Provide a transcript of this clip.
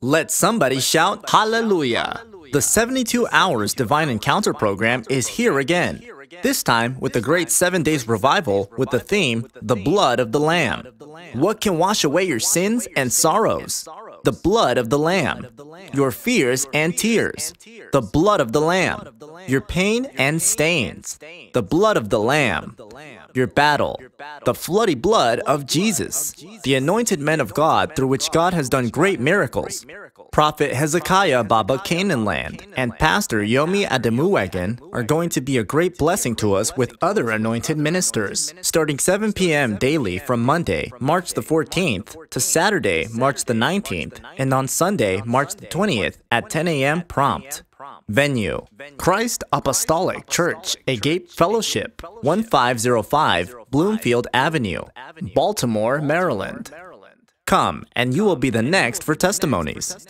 Let somebody shout Hallelujah! The 72 Hours Divine Encounter program is here again, this time with the Great Seven Days Revival with the theme The Blood of the Lamb. What can wash away your sins and sorrows? The blood of the Lamb. Your fears and tears. The blood of the Lamb your pain and stains, the blood of the Lamb, your battle, the bloody blood of Jesus, the anointed men of God through which God has done great miracles, Prophet Hezekiah Baba Canaanland and Pastor Yomi Ademuwagen are going to be a great blessing to us with other anointed ministers, starting 7 p.m. daily from Monday, March the 14th, to Saturday, March the 19th, and on Sunday, March the 20th at 10 a.m. prompt. Venue Christ Apostolic Church, Agape Fellowship, 1505 Bloomfield Avenue, Baltimore, Maryland. Come, and you will be the next for testimonies.